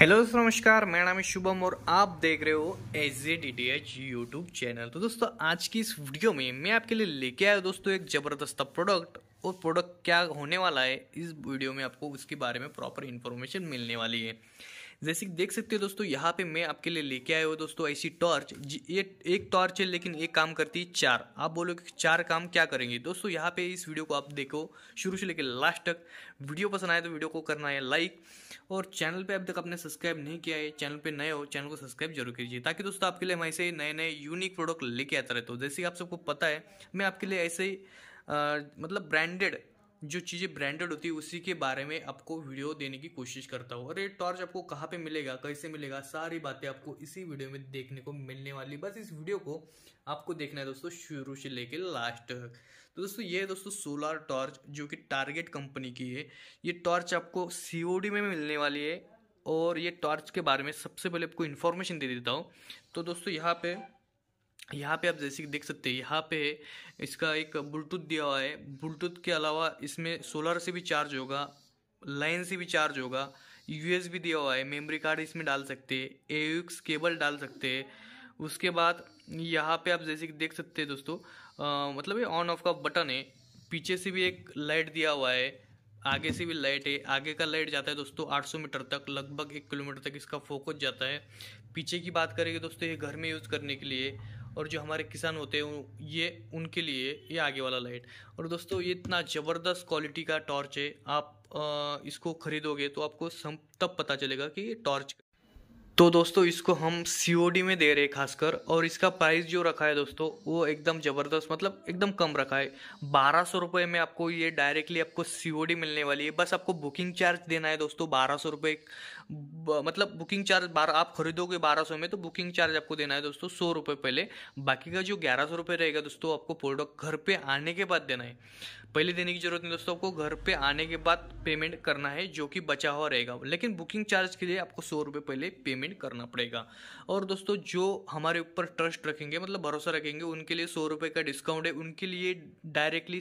hello दोस्तों नमस्कार मेरा नाम है शुभम और आप देख रहे हो H J D T H YouTube channel तो दोस्तों आज की इस वीडियो में मैं आपके लिए लेके आया दोस्तों एक ज़बरदस्त प्रोडक्ट और प्रोडक्ट क्या होने वाला है इस वीडियो में आपको उसके बारे में प्रॉपर इन्फॉर्मेशन मिलने वाली है जैसे कि देख सकते हो दोस्तों यहाँ पे मैं आपके लिए लेके आया हूँ दोस्तों ऐसी टॉर्च ये एक टॉर्च है लेकिन एक काम करती है चार आप बोलोगे कि चार काम क्या करेंगे दोस्तों यहाँ पे इस वीडियो को आप देखो शुरू से लेकर लास्ट तक वीडियो पसंद आए तो वीडियो को करना है लाइक और चैनल पर अब तक आपने सब्सक्राइब नहीं किया है चैनल पर नए हो चैनल को सब्सक्राइब जरूर कीजिए ताकि दोस्तों आपके लिए हम ऐसे नए नए यूनिक प्रोडक्ट लेके आता रहते हो तो जैसे कि आप सबको पता है मैं आपके लिए ऐसे ही मतलब ब्रांडेड जो चीज़ें ब्रांडेड होती है उसी के बारे में आपको वीडियो देने की कोशिश करता हूँ और ये टॉर्च आपको कहाँ पे मिलेगा कैसे मिलेगा सारी बातें आपको इसी वीडियो में देखने को मिलने वाली बस इस वीडियो को आपको देखना है दोस्तों शुरू से लेकर लास्ट तक तो दोस्तों ये दोस्तों सोलार टॉर्च जो कि टारगेट कंपनी की है ये टॉर्च आपको सी में मिलने वाली है और ये टॉर्च के बारे में सबसे पहले आपको इन्फॉर्मेशन दे देता हूँ तो दोस्तों यहाँ पर यहाँ पे आप जैसे कि देख सकते हैं यहाँ पे इसका एक ब्लूटूथ दिया हुआ है ब्लूटूथ के अलावा इसमें सोलर से भी चार्ज होगा लाइन से भी चार्ज होगा यूएसबी दिया हुआ है मेमोरी कार्ड इसमें डाल सकते हैं ए केबल डाल सकते हैं उसके बाद यहाँ पे आप जैसे कि देख सकते हैं दोस्तों आ, मतलब ये ऑन ऑफ का बटन है पीछे से भी एक लाइट दिया हुआ है आगे से भी लाइट है आगे का लाइट जाता है दोस्तों 800 मीटर तक लगभग एक किलोमीटर तक इसका फोकस जाता है पीछे की बात करेंगे दोस्तों ये घर में यूज़ करने के लिए और जो हमारे किसान होते हैं ये उनके लिए ये आगे वाला लाइट और दोस्तों ये इतना ज़बरदस्त क्वालिटी का टॉर्च है आप आ, इसको खरीदोगे तो आपको सम तब पता चलेगा कि ये टॉर्च तो दोस्तों इसको हम सी में दे रहे हैं खासकर और इसका प्राइस जो रखा है दोस्तों वो एकदम ज़बरदस्त मतलब एकदम कम रखा है बारह सौ रुपये में आपको ये डायरेक्टली आपको सी मिलने वाली है बस आपको बुकिंग चार्ज देना है दोस्तों बारह सौ रुपये मतलब बुकिंग चार्ज बारह आप खरीदोगे बारह सौ में तो बुकिंग चार्ज आपको देना है दोस्तों सौ रुपये पहले बाकी का जो ग्यारह सौ रुपये रहेगा दोस्तों आपको प्रोडक्ट घर पर आने के बाद देना है पहले देने की ज़रूरत नहीं दोस्तों आपको घर पे आने के बाद पेमेंट करना है जो कि बचा हुआ रहेगा लेकिन बुकिंग चार्ज के लिए आपको सौ रुपये पहले पेमेंट करना पड़ेगा और दोस्तों जो हमारे ऊपर ट्रस्ट रखेंगे मतलब भरोसा रखेंगे उनके लिए सौ रुपये का डिस्काउंट है उनके लिए डायरेक्टली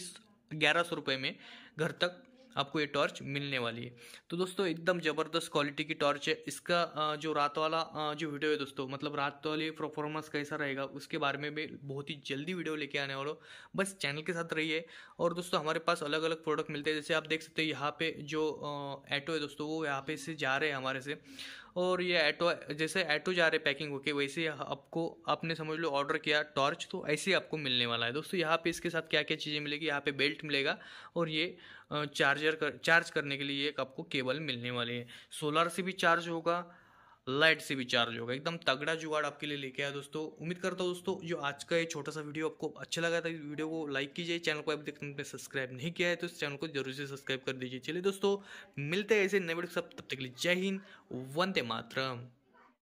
ग्यारह सौ रुपये में घर तक आपको ये टॉर्च मिलने वाली है तो दोस्तों एकदम ज़बरदस्त क्वालिटी की टॉर्च है इसका जो रात वाला जो वीडियो है दोस्तों मतलब रात वाली परफॉर्मेंस कैसा रहेगा उसके बारे में भी बहुत ही जल्दी वीडियो लेके आने वालों बस चैनल के साथ रहिए और दोस्तों हमारे पास अलग अलग प्रोडक्ट मिलते हैं जैसे आप देख सकते हो यहाँ पे जो ऐटो है दोस्तों वो यहाँ पे से जा रहे हैं हमारे से और ये ऐटो जैसे ऐटो जा रहे पैकिंग होके वैसे आपको आपने समझ लो ऑर्डर किया टॉर्च तो ऐसे ही आपको मिलने वाला है दोस्तों यहाँ पे इसके साथ क्या क्या चीज़ें मिलेगी यहाँ पे बेल्ट मिलेगा और ये चार्जर कर चार्ज करने के लिए एक आपको केबल मिलने वाली है सोलर से भी चार्ज होगा लाइट से भी चार्ज होगा एकदम तगड़ा जुगाड़ आपके लिए लेके आया दोस्तों उम्मीद करता हूँ दोस्तों जो आज का ये छोटा सा वीडियो आपको अच्छा लगा था वीडियो को लाइक कीजिए चैनल को अभी तक में सब्सक्राइब नहीं किया है तो इस चैनल को जरूर से सब्सक्राइब कर दीजिए चलिए दोस्तों मिलते हैं ऐसे नए वीडियो सब तब तक के लिए जय हिंद वंदे मातरम